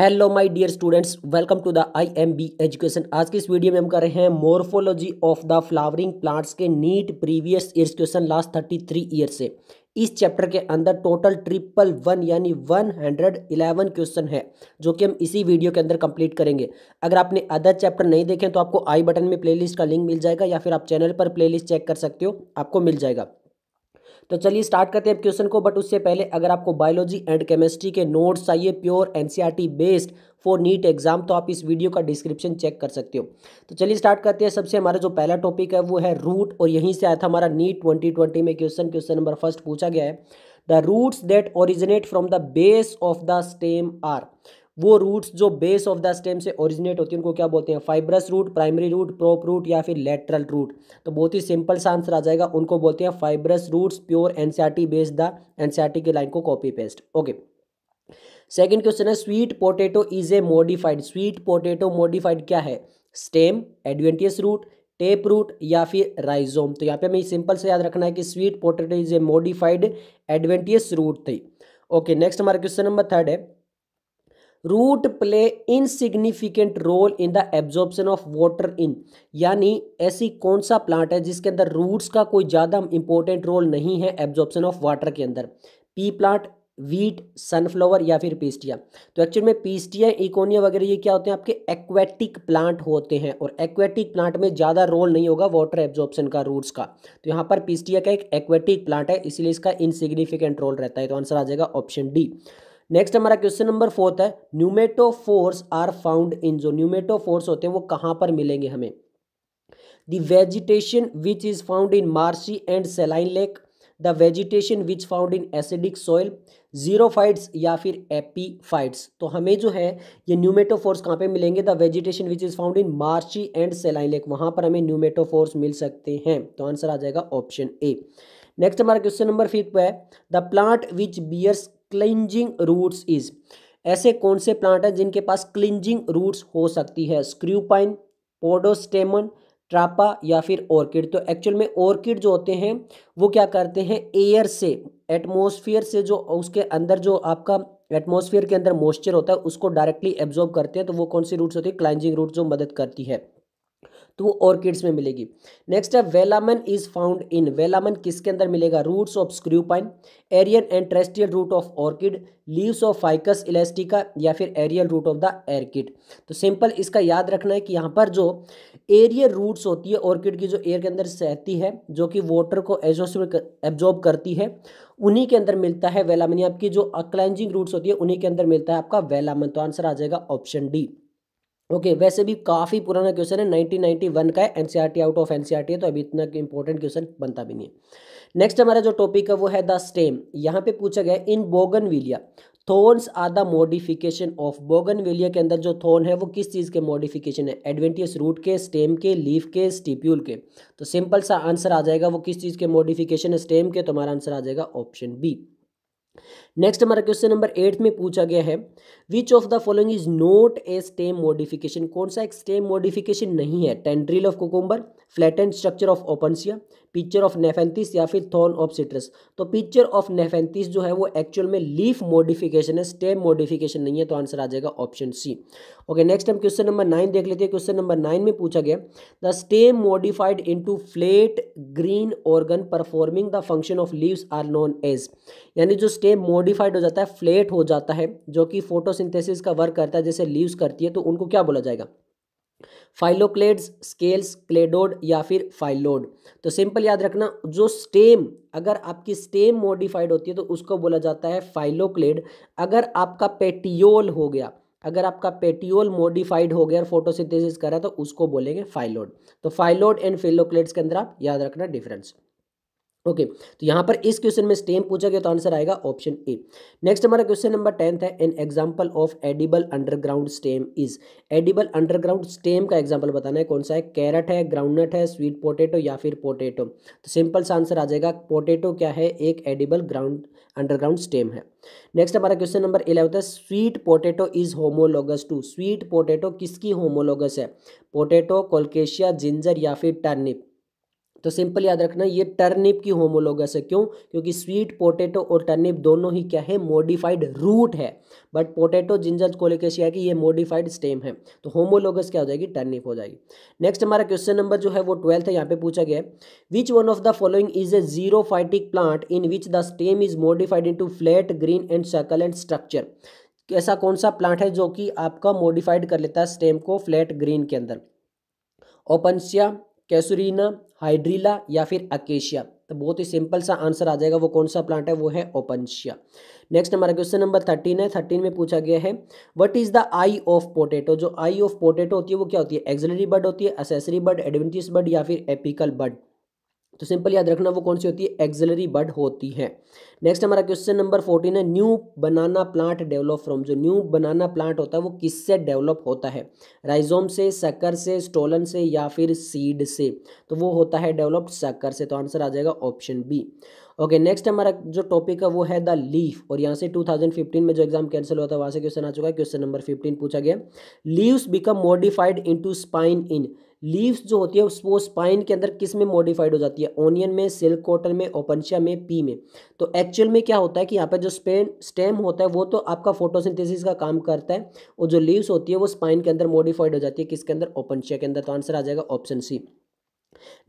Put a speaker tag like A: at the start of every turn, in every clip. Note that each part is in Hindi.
A: Hello my dear students welcome to the I M B education आज की इस वीडियो में हम कर रहे हैं morphology of the flowering plants के NEET previous years question last thirty three year से इस चैप्टर के अंदर टोटल ट्रिपल वन यानी वन हंड्रेड इलेवन क्वेश्चन है जो कि हम इसी वीडियो के अंदर कंप्लीट करेंगे अगर आपने अदर चैप्टर नहीं देखें तो आपको आई बटन में प्लेलिस्ट का लिंक मिल जाएगा या फिर आप चैनल पर प्लेलिस्ट चेक कर सकते हो आपको मिल जाएगा तो चलिए स्टार्ट करते हैं क्वेश्चन को बट उससे पहले अगर आपको बायोलॉजी एंड केमिस्ट्री के नोट्स चाहिए pure NCERT based for NEET exam तो आप इस वीडियो का डिस्क्रिप्शन चेक कर सकते हो तो चलिए स्टार्ट करते हैं सबसे हमारा जो पहला टॉपिक है वो है रूट और यहीं से आया था हमारा नीट ट्वेंटी ट्वेंटी में क्वेश्चन क्वेश्चन नंबर फर्स्ट पूछा गया है the roots that originate from the base of the stem are वो रूट्स जो बेस ऑफ द स्टेम से ओरिजिनेट होती हैं उनको क्या बोलते हैं fibrous root primary root prop root या फिर लेटरल रूट तो बहुत ही सिंपल सा आंसर आ जाएगा उनको बोलते हैं fibrous roots pure NCERT based the NCERT की लाइन को copy paste okay second question है sweet potato is a modified sweet potato modified क्या है stem adventitious root tap root या फिर राइजोम तो यहाँ पे हमें सिंपल से याद रखना है कि sweet potato is a modified adventitious root थी ओके नेक्स्ट हमारा क्वेश्चन नंबर थर्ड है root play insignificant role in the absorption of water in यानी ऐसी कौन सा प्लांट है जिसके अंदर रूट्स का कोई ज़्यादा इंपॉर्टेंट रोल नहीं है एब्जॉर्प्शन ऑफ वाटर के अंदर पी प्लांट वीट सनफ्लावर या फिर पीस्टिया तो एक्चुअल में पीस्टिया इकोनिया वगैरह ये क्या होते हैं आपके एक्वेटिक प्लांट होते हैं और एक्वेटिक प्लांट में ज़्यादा रोल नहीं होगा वाटर एब्जॉर्प्शन का रूट्स का तो यहाँ पर पीस्टिया का एक एक्वेटिक प्लांट है इसीलिए इसका इनसिग्निफिकेंट रोल रहता है तो आंसर आ जाएगा ऑप्शन डी नेक्स्ट हमारा क्वेश्चन नंबर फोर्थ है pneumatophores are found in जो न्यूमेटो फोर्स होते हैं वो कहाँ पर मिलेंगे हमें the vegetation which is found in marshy and saline lake the vegetation which found in acidic soil xerophytes या फिर एपीफाइट्स तो हमें जो है ये न्यूमेटो फोर्स कहाँ पे मिलेंगे the vegetation which is found in marshy and saline lake वहाँ पर हमें न्यूमेटो फोर्स मिल सकते हैं तो आंसर आ जाएगा ऑप्शन ए नेक्स्ट हमारा क्वेश्चन नंबर फिफ्थ है the plant which bears clinging roots is ऐसे कौन से प्लांट हैं जिनके पास क्लिंजिंग रूट्स हो सकती है स्क्रूपाइन पोडोस्टेमन ट्रापा या फिर ऑर्किड तो एक्चुअल में ऑर्किड जो होते हैं वो क्या करते हैं एयर से एटमोसफियर से जो उसके अंदर जो आपका एटमोसफियर के अंदर मॉइस्चर होता है उसको डायरेक्टली एब्जॉर्ब करते हैं तो वो कौन सी रूट्स होती है क्लाइंजिंग रूट जो मदद करती है तो वो ऑर्किड्स में मिलेगी नेक्स्ट है वेलामन इज फाउंड इन वेलामन किसके अंदर मिलेगा roots of screwpine aerial and terrestrial root of orchid leaves of ficus elastica या फिर aerial root of the orchid तो सिंपल इसका याद रखना है कि यहाँ पर जो एरियल रूट्स होती है ऑर्किड की जो एयर के अंदर सहती है जो कि वाटर को एब्जॉर्ब करती है उन्हीं के अंदर मिलता है वेलामन आपकी जो अक्लाइंजिंग रूट्स होती है उन्हीं के अंदर मिलता है आपका वेलामन तो आंसर आ जाएगा ऑप्शन डी ओके okay, वैसे भी काफ़ी पुराना क्वेश्चन है 1991 का है एनसीईआरटी आउट ऑफ एनसीईआरटी है तो अभी इतना इंपॉर्टेंट क्वेश्चन बनता भी नहीं है नेक्स्ट हमारा जो टॉपिक है वो है द स्टेम यहाँ पे पूछा गया in bougainvillea thorns are the modification of bougainvillea के अंदर जो थोन है वो किस चीज़ के मॉडिफिकेशन है एडवेंटियस रूट के स्टेम के लीफ के स्टिप्यूल के तो सिंपल सा आंसर आ जाएगा वो किस चीज़ के मॉडिफिकेशन है स्टेम के तो हमारा आंसर आ जाएगा ऑप्शन बी नेक्स्ट हमारा क्वेश्चन नंबर एट में पूछा गया है which of the following is not a stem modification कौन सा एक स्टेम मॉडिफिकेशन नहीं है tendril of cucumber flattened structure of opuntia pitcher of nepenthes या फिर थॉर्न ऑफ सिट्रस तो पिक्चर ऑफ नेफेंथिस जो है वो एक्चुअल में लीफ मॉडिफिकेशन है स्टेम मॉडिफिकेशन नहीं है तो आंसर आ जाएगा ऑप्शन सी ओके नेक्स्ट हम क्वेश्चन नंबर नाइन देख लेते हैं क्वेश्चन नंबर नाइन में पूछा गया the stem modified into flat green organ performing the function of leaves are known as यानी जो स्टेम मॉडिफाइड हो जाता है फ्लेट हो जाता है जो कि फोटोसिंथेसिस का वर्क करता है जैसे लीव्स करती है तो उनको क्या बोला जाएगा फाइलोक्लेड्स स्केल्स क्लेडोड या फिर फाइलोड तो सिंपल याद रखना जो स्टेम अगर आपकी स्टेम मॉडिफाइड होती है तो उसको बोला जाता है फाइलोक्लेड अगर आपका पेटियोल हो गया अगर आपका पेटियोल मॉडिफाइड हो गया और फोटोसिंथेसिस करा तो उसको बोलेंगे फाइलोड तो फाइलोड एंड फेलोक्लेड्स के अंदर आप याद रखना डिफरेंस ओके okay, तो यहाँ पर इस क्वेश्चन में स्टेम पूछा गया तो आंसर आएगा ऑप्शन ए नेक्स्ट हमारा क्वेश्चन नंबर टेंथ है an example of edible underground stem is edible underground stem का एग्जांपल बताना है कौन सा है कैरेट है ग्राउंडनट है स्वीट पोटेटो या फिर पोटेटो तो सिंपल सा आंसर आ जाएगा पोटेटो क्या है एक एडिबल ग्राउंड अंडरग्राउंड स्टेम है नेक्स्ट हमारा क्वेश्चन नंबर इलेवन है sweet potato is homologous to sweet potato किसकी होमोलोगस है पोटेटो कोलकेशिया जिंजर या फिर टर्निप तो सिंपल याद रखना ये टर्निप की होमोलोगस है क्यों क्योंकि स्वीट पोटैटो और टर्निप दोनों ही क्या है मॉडिफाइड रूट है बट पोटैटो जिंजर कोलेकेशिया की ये मॉडिफाइड स्टेम है तो होमोलोगस क्या हो जाएगी टर्निप हो जाएगी नेक्स्ट हमारा क्वेश्चन नंबर जो है वो ट्वेल्थ है यहाँ पे पूछा गया which one of the following is a xerophytic plant in which the stem is modified in flat green and सर्कल एंड स्ट्रक्चर ऐसा कौन सा प्लांट है जो कि आपका मॉडिफाइड कर लेता है स्टेम को फ्लैट ग्रीन के अंदर ओपनसिया कैसुरीना हाइड्रीला या फिर अकेशिया तो बहुत ही सिंपल सा आंसर आ जाएगा वो कौन सा प्लांट है वो है ओपनशिया नेक्स्ट हमारा क्वेश्चन नंबर थर्टीन है थर्टीन में पूछा गया है what is the eye of potato जो आई ऑफ पोटेटो होती है वो क्या होती है एक्जलरी बर्ड होती है असेसरी बर्ड एडवेंटिस बर्ड या फिर एपिकल बर्ड तो सिंपल याद रखना वो कौन सी होती है एक्जलरी बर्ड होती है नेक्स्ट हमारा क्वेश्चन नंबर फोर्टीन है new banana plant develop from जो न्यू बनाना प्लांट होता है वो किससे डेवलप होता है राइजोम से सकर से स्टोलन से या फिर सीड से तो वो होता है डेवलप सकर से तो आंसर आ जाएगा ऑप्शन बी ओके नेक्स्ट हमारा जो टॉपिक है वो है द लीफ और यहाँ से 2015 में जो एग्जाम कैंसिल हुआ था वहाँ से क्वेश्चन आ चुका है क्वेश्चन नंबर 15 पूछा गया leaves become modified into spine in leaves जो होती है वो स्पाइन के अंदर किस में मॉडिफाइड हो जाती है ओनियन में सिल्क कॉटन में ओपनशिया में पी में तो एक्चुअल में क्या होता है कि यहाँ पे जो स्पेन स्टेम होता है वो तो आपका फोटोसिंथेसिस का काम करता है और जो लीव्स होती है वो स्पाइन के अंदर मॉडिफाइड हो जाती है किसके अंदर ओपनशिया के अंदर तो आंसर आ जाएगा ऑप्शन सी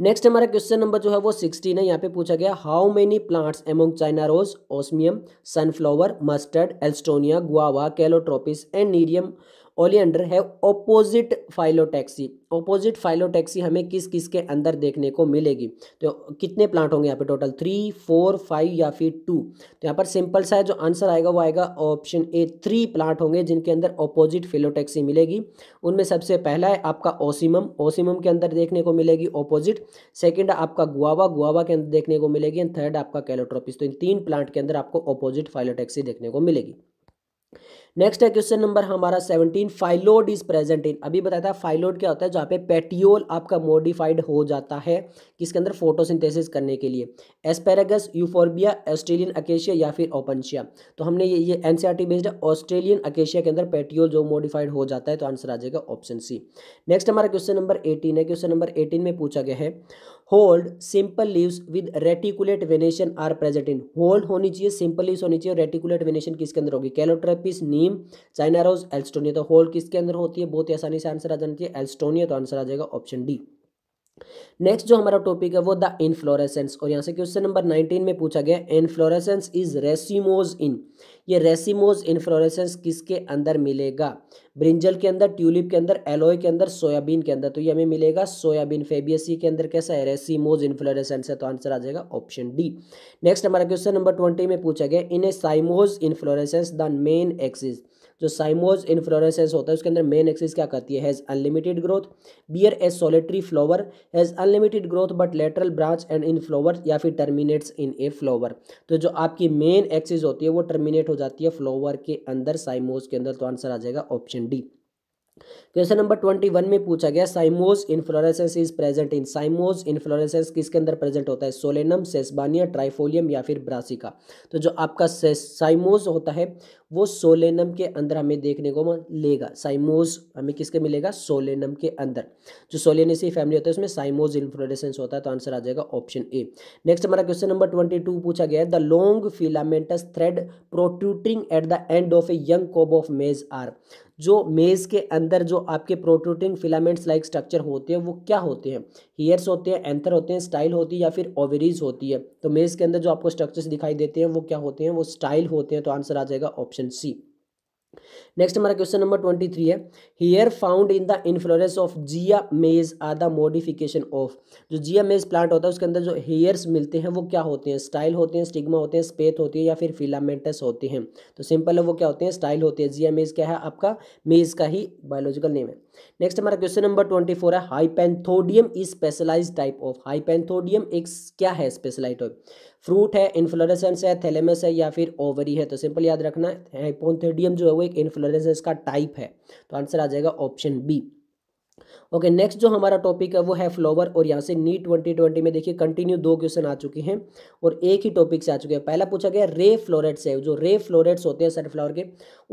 A: नेक्स्ट हमारा क्वेश्चन नंबर जो है वो सिक्सटीन है यहाँ पे पूछा गया how many plants among China rose ocimum sunflower mustard alstonia guava calotropis and nerium oleander है ओपोजिट फाइलोटैक्सी ओपोजिट फाइलोटैक्सी हमें किस किस के अंदर देखने को मिलेगी तो कितने प्लांट होंगे यहाँ पे टोटल थ्री फोर फाइव या फिर टू तो यहाँ पर सिंपल सा है जो आंसर आएगा वो आएगा ऑप्शन ए थ्री प्लांट होंगे जिनके अंदर ओपोजिट फिलोटैक्सी मिलेगी उनमें सबसे पहला है आपका ओसिमम ओसिमम के अंदर देखने को मिलेगी ओपोजिट सेकेंड आपका गुआवा गुआवा के अंदर देखने को मिलेगी एंड थर्ड आपका कैलोट्रोपिस तो इन तीन प्लांट के अंदर आपको ओपोजिट फाइलोटैक्सी देखने को मिलेगी नेक्स्ट है क्वेश्चन नंबर हमारा seventeen phyllode is present in अभी बताया था फाइलोड क्या होता है जहाँ पे पेटियोल आपका मॉडिफाइड हो जाता है किसके अंदर फोटोसिंथेसिस करने के लिए एस्पेरेगस यूफोर्बिया ऑस्ट्रेलियन अकेशिया या फिर ओपनशिया तो हमने ये ये एन बेस्ड e है ऑस्ट्रेलियन अकेशिया के अंदर पेटियोल जो मॉडिफाइड हो जाता है तो आंसर आ जाएगा ऑप्शन सी नेक्स्ट हमारा क्वेश्चन नंबर एटीन है क्वेश्चन नंबर एटीन में पूछा गया है hold simple leaves with reticulate venation are present in hold होनी चाहिए सिंपल लीव्स होनी चाहिए और रेटिकुलेट वेनेशन किसके अंदर होगी कैलोट्रेपिस नी नीम चाइना रोज एल्स्टोनिया तो होल किसके अंदर होती है बहुत ही आसानी से आंसर आ जाना चाहिए एल्स्टोनिया तो आंसर आ जाएगा ऑप्शन डी नेक्स्ट जो हमारा टॉपिक है वो द इनफ्लोरेसेंस और यहाँ से क्वेश्चन नंबर 19 में पूछा गया इनफ्लोरेसेंस इज रेसिमोज इन ये रेसिमोज इनफ्लोरेसेंस किसके अंदर मिलेगा ब्रिंजल के अंदर ट्यूलिप के अंदर एलोए के अंदर सोयाबीन के अंदर तो ये हमें मिलेगा सोयाबीन फेबियसी के अंदर कैसा है रेसिमोज इन्फ्लोरेसेंस है तो आंसर आ जाएगा ऑप्शन डी नेक्स्ट हमारा क्वेश्चन नंबर ट्वेंटी में पूछा गया in a cymose inflorescence the main axis जो साइमोज इन्फ्लोरेसेंस होता है उसके अंदर मेन एक्सिस क्या करती है has unlimited growth bears a solitary flower has unlimited growth but lateral branch end in flower या फिर टर्मिनेट्स इन ए फ्लोवर तो जो आपकी मेन एक्सिस होती है वो टर्मिनेट हो जाती है फ्लोवर के अंदर साइमोज के अंदर तो आंसर आ जाएगा option D question number twenty one में पूछा गया cymose inflorescence is present in cymose inflorescence किसके अंदर प्रेजेंट होता है सोलेनम सेसबानिया ट्राइफोलियम या फिर ब्रासिका तो जो आपका साइमोज होता है वो सोलेनम के अंदर हमें देखने को मिलेगा साइमोज हमें किसके मिलेगा सोलेनम के अंदर जो सोलेनेसी फैमिली होता है उसमें साइमोज इन्फ्लोरेसेंस होता है तो आंसर आ जाएगा ऑप्शन ए नेक्स्ट हमारा क्वेश्चन नंबर ट्वेंटी टू पूछा गया है the long filamentous thread protruding at the end of a young cob of maize are जो मेज़ के अंदर जो आपके प्रोटोटिन फिलामेंट्स लाइक स्ट्रक्चर होते हैं वो क्या होते हैं हीयर्स होते हैं एंथर होते हैं स्टाइल होती है या फिर ओवरीज होती है तो मेज के अंदर जो आपको स्ट्रक्चर्स दिखाई देते हैं वो क्या होते हैं वो स्टाइल होते हैं तो आंसर आ जाएगा ऑप्शन सी नेक्स्ट हमारा क्वेश्चन नंबर ट्वेंटी थ्री है hair found in the inflorescence of zea maize are the modification of जो जिया मेज प्लांट होता है उसके अंदर जो हेयर्स मिलते हैं वो क्या होते हैं स्टाइल होते हैं स्टिग्मा होते हैं स्पेथ होती है या फिर फिलामेंटस होते हैं तो सिंपल है वो क्या होते हैं स्टाइल होते हैं जिया मेज क्या है आपका मेज का ही बायोलॉजिकल नेम है नेक्स्ट हमारा क्वेश्चन नंबर ट्वेंटी फोर है hypanthodium is specialise type of hypanthodium एक क्या है स्पेशलाइज टाइप फ्रूट है इन्फ्लोरेसेंस है थैलेमस है या फिर ओवरी है तो सिंपल याद रखना है हाइपोथेडियम जो है वो एक इन्फ्लोरेसेंस का टाइप है तो आंसर आ जाएगा ऑप्शन बी ओके नेक्स्ट जो हमारा टॉपिक है वो है फ्लोवर और यहाँ से नी ट्वेंटी ट्वेंटी में देखिए कंटिन्यू दो क्वेश्चन आ चुके हैं और एक ही टॉपिक से आ चुके हैं पहला पूछा गया रे फ्लोरेट्स है जो रे फ्लोरेट्स होते हैं सनफ्लावर के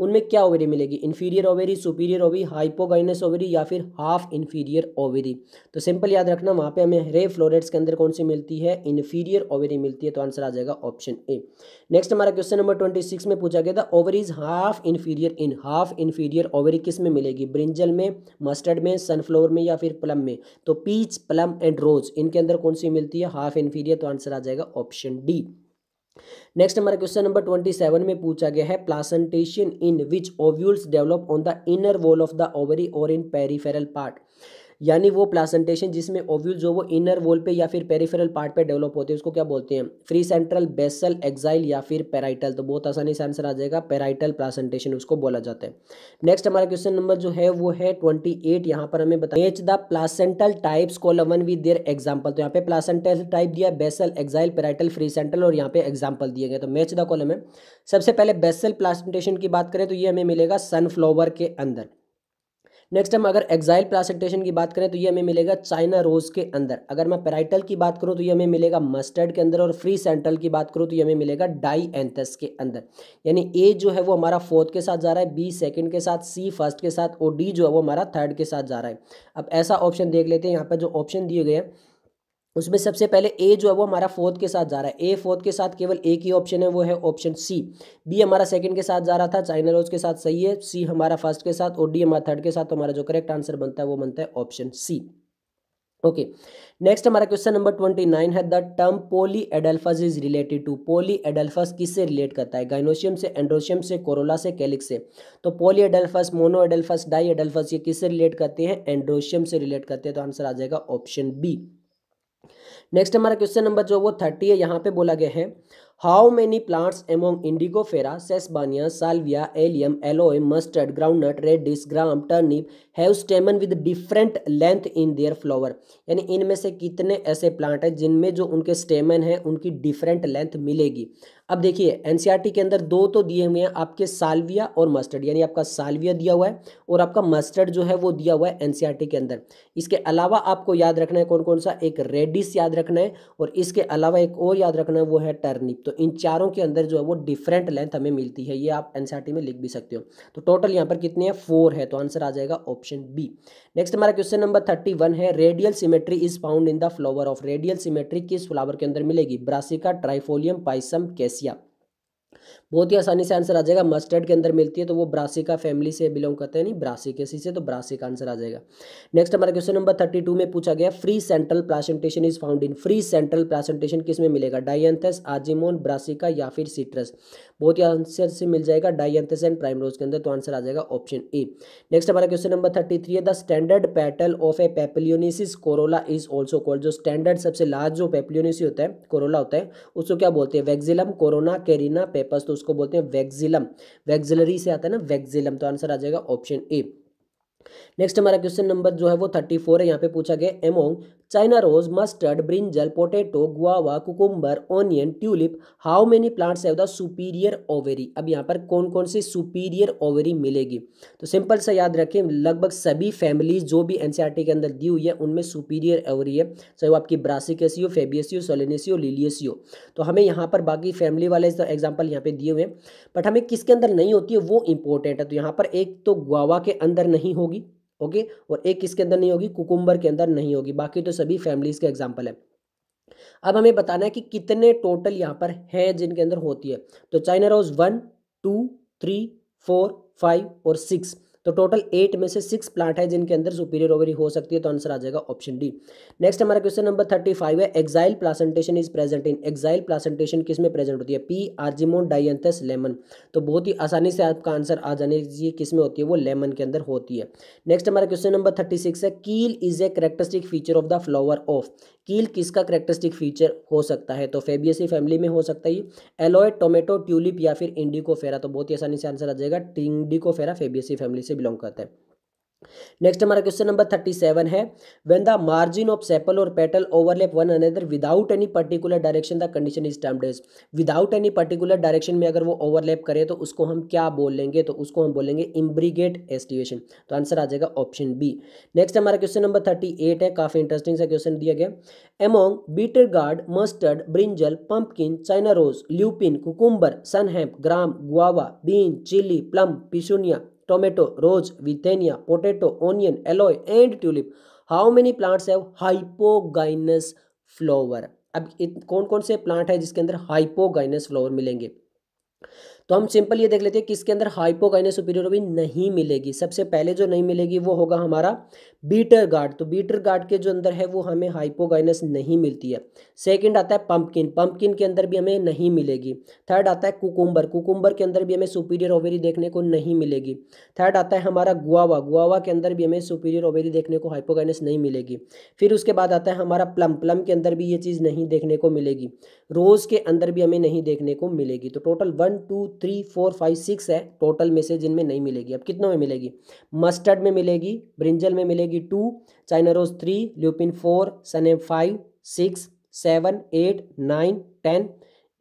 A: उनमें क्या ओवेरी मिलेगी inferior ovary superior ovary hypogynous ovary या फिर हाफ इन्फीरियर ओवेरी तो सिंपल याद रखना वहाँ पर हमें रे फ्लोरेट्स के अंदर कौन सी मिलती है इन्फीरियर ओवेरी मिलती है तो आंसर आ जाएगा ऑप्शन ए नेक्स्ट हमारा क्वेश्चन नंबर ट्वेंटी सिक्स में पूछा गया था is half inferior in half inferior ovary किस में मिलेगी ब्रिंजल में मस्टर्ड में सनफ्लावर में या फिर प्लम में तो पीच प्लम एंड रोज इनके अंदर कौन सी मिलती है हाफ इन्फीरियर तो आंसर आ जाएगा ऑप्शन डी नेक्स्ट हमारा क्वेश्चन नंबर ट्वेंटी सेवन में पूछा गया है placentation in which ovules develop on the inner wall of the ovary और इन पेरीफेरल पार्ट यानी वो प्लासेंटेशन जिसमें ओव्यूल जो वो इनर वॉल पे या फिर पेरिफेरल पार्ट पे डेवलप होते हैं उसको क्या बोलते हैं फ्री सेंट्रल बेसल एग्जाइल या फिर पेराइटल तो बहुत आसानी से आंसर आ जाएगा पेराइटल प्लासेंटेशन उसको बोला जाता है नेक्स्ट हमारा क्वेश्चन नंबर जो है वो है ट्वेंटी एट यहाँ पर हमें बताए the placental types column with their example तो यहाँ पे प्लासेंटल टाइप दिया basal axile parietal free central और यहाँ पे एग्जाम्पल दिए गए तो मैच द कॉलम है सबसे पहले बेसल प्लासेंटेशन की बात करें तो ये हमें मिलेगा सनफ्लावर के अंदर नेक्स्ट हम अगर एक्साइल प्लासेंटेशन की बात करें तो ये हमें मिलेगा चाइना रोज के अंदर अगर मैं पेराइटल की बात करूँ तो ये हमें मिलेगा मस्टर्ड के अंदर और फ्री सेंट्रल की बात करूँ तो ये हमें मिलेगा डाई एंथस के अंदर यानी ए जो है वो हमारा फोर्थ के साथ जा रहा है बी सेकेंड के साथ सी फर्स्ट के साथ और डी जो है वो हमारा थर्ड के साथ जा रहा है अब ऐसा ऑप्शन देख लेते हैं यहाँ पर जो ऑप्शन दिए गए हैं उसमें सबसे पहले ए जो है वो हमारा फोर्थ के साथ जा रहा है ए फोर्थ के साथ केवल एक ही ऑप्शन है वो है ऑप्शन सी बी हमारा सेकंड के साथ जा रहा था चाइना रोज के साथ सही है सी हमारा फर्स्ट के साथ और डी हमारा थर्ड के साथ तो हमारा जो करेक्ट आंसर बनता है वो बनता है ऑप्शन सी ओके नेक्स्ट हमारा क्वेश्चन नंबर ट्वेंटी नाइन है the term polyadelphous is related to polyadelphous किससे रिलेट करता है गाइनोशियम से एंड्रोशियम से कोरोला से कैलिक से तो polyadelphous monadelphous diadelphous ये किससे रिलेट करते हैं एंड्रोशियम से रिलेट करते हैं तो आंसर आ जाएगा ऑप्शन बी नेक्स्ट हमारा क्वेश्चन नंबर जो वो थर्टी है यहाँ पे बोला गया है how many plants among Indigofera Sesbania Salvia Allium Aloe, mustard groundnut radish gram turnip have stamen with different length in their flower यानी इनमें से कितने ऐसे प्लांट हैं जिनमें जो उनके स्टेमन है उनकी डिफरेंट लेंथ मिलेगी अब देखिए एनसीईआरटी के अंदर दो तो दिए हुए हैं आपके साल्विया और मस्टर्ड यानी आपका साल्विया दिया हुआ है और आपका मस्टर्ड जो है वो दिया हुआ है एनसीईआरटी के अंदर इसके अलावा आपको याद रखना है कौन कौन सा एक रेडिस याद रखना है और इसके अलावा एक और याद रखना है वो है टर्निप तो तो इन चारों के अंदर जो है वो डिफरेंट लेंथ हमें मिलती है ये आप एनसीईआरटी में लिख भी सकते हो तो टोटल यहाँ पर कितने हैं फोर है तो आंसर आ जाएगा ऑप्शन बी नेक्स्ट हमारा क्वेश्चन नंबर थर्टी वन है radial symmetry is found in the flower of radial symmetry किस फ्लावर के अंदर मिलेगी ब्रासिका ट्राइफोलियम पाइसम कैसिया बहुत ही आसानी से आंसर आ जाएगा मस्टर्ड के अंदर मिलती है तो वो ब्रासिका फैमिली से बिलोंग करते हैं नहीं ब्रासिकेसी से तो ब्रासिका आंसर आ जाएगा नेक्स्ट हमारा क्वेश्चन नंबर थर्टी में पूछा गया free central placentation is found in free central placentation किस में मिलेगा डायंथस आजिमोन ब्रासिका या फिर सिट्रस बहुत ही आंसर से मिल जाएगा डायंथस एंड प्राइमरोज के अंदर तो आंसर आ जाएगा ऑप्शन ए नेक्स्ट हमारा क्वेश्चन नंबर थर्टी थ्री है the standard petal of a papilionaceous corolla is also called जो स्टैंडर्ड सबसे लार्ज जो पेपलियोनिस होता है कोरोला होता है उसको क्या बोलते हैं वेक्जिलम कोरोना कैरिना पेपर नस तो उसको बोलते हैं वैक्सिलम वैक्सिलरी से आता है ना वैक्सिलम तो आंसर आ जाएगा ऑप्शन ए नेक्स्ट हमारा क्वेश्चन नंबर जो है वो थर्टी फोर है यहाँ पे पूछा गया among China rose mustard brinjal potato guava cucumber onion tulip how many plants है द सुपीरियर ओवेरी अब यहाँ पर कौन कौन सी सुपीरियर ओवेरी मिलेगी तो सिंपल सा याद रखें लगभग सभी फैमिलीज जो भी एनसीईआरटी e के अंदर दी हुई है उनमें सुपीरियर ओवरी है चाहे वो आपकी ब्रासिकेसियो फेबियसियो लिलियसी हो तो हमें यहाँ पर बाकी फैमिली वाले तो एग्जाम्पल यहाँ पे दिए हुए हैं बट हमें किसके अंदर नहीं होती है वो इंपॉर्टेंट है तो यहाँ पर एक तो गुआवा के अंदर नहीं होगी ओके और एक किसके अंदर नहीं होगी कुकुम्बर के अंदर नहीं होगी बाकी तो सभी फैमिलीज के एग्जाम्पल है अब हमें बताना है कि कितने टोटल यहाँ पर हैं जिनके अंदर होती है तो China rose one two three four five और सिक्स तो टोटल एट में से सिक्स प्लांट है जिनके अंदर सुपीरियर ओवरी हो सकती है तो आंसर आ जाएगा ऑप्शन डी नेक्स्ट हमारा क्वेश्चन नंबर थर्टी फाइव है axile placentation is present in axile placentation किस में प्रेजेंट होती है पी आर्जिमोन डाइंथस लेमन तो बहुत ही आसानी से आपका आंसर आ जाने चाहिए किस में होती है वो लेमन के अंदर होती है नेक्स्ट हमारा क्वेश्चन नंबर थर्टी सिक्स है keel is a characteristic feature of the flower of keel किसका करेक्टरिस्टिक फीचर हो सकता है तो फेबियसी फैमिली में हो सकता है एलोय टोमेटो ट्यूलिप या फिर इंडिकोफेरा तो बहुत ही आसानी से आंसर आ जाएगा इंडिको फेबियसी फैमिली से बिलोंग करता है नेक्स्ट हमारा क्वेश्चन नंबर थर्टी सेवन है when the margin of sepal और petal overlap one another without any particular direction the condition is termed as without any particular direction में अगर वो ओवरलैप करे तो उसको हम क्या बोलेंगे तो उसको हम बोलेंगे इम्ब्रीगेट एस्टिवेशन तो आंसर आ जाएगा ऑप्शन बी नेक्स्ट हमारा क्वेश्चन नंबर थर्टी एट है काफी इंटरेस्टिंग सा क्वेश्चन दिया गया among bitter gourd mustard brinjal pumpkin China rose lupin cucumber sunhemp gram guava bean chilli plum petunia tomato rose withenia potato onion alloy and tulip how many plants have hypogynous flower अब इत, कौन कौन से प्लांट है जिसके अंदर हाइपोगाइनस फ्लावर मिलेंगे तो हम सिंपल ये देख लेते हैं कि इसके अंदर हाइपोकाइनस सुपीरियोरोबिन नहीं मिलेगी सबसे पहले जो नहीं मिलेगी वो होगा हमारा बीटर गार्ड तो बीटर गार्ड के जो अंदर है वो हमें हाइपोकाइनस नहीं मिलती है सेकंड आता है पंपकिन पंपकिन के अंदर भी हमें नहीं मिलेगी थर्ड आता है कुकुम्बर कुकुम्बर के अंदर भी हमें सुपीरियर ओवेरी देखने को नहीं मिलेगी थर्ड आता है हमारा गुआवा गुआवा के अंदर भी हमें सुपीरियर ओवेरी देखने को हाइपोकाइनस नहीं मिलेगी फिर उसके बाद आता है हमारा प्लम प्लम के अंदर भी ये चीज़ नहीं देखने को मिलेगी रोज़ के अंदर भी हमें नहीं देखने को मिलेगी तो total one two three four five six है टोटल में से जिनमें नहीं मिलेगी अब कितनों में मिलेगी मस्टर्ड में मिलेगी ब्रिंजल में मिलेगी two China rose three lupin four sunhemp five six seven eight nine ten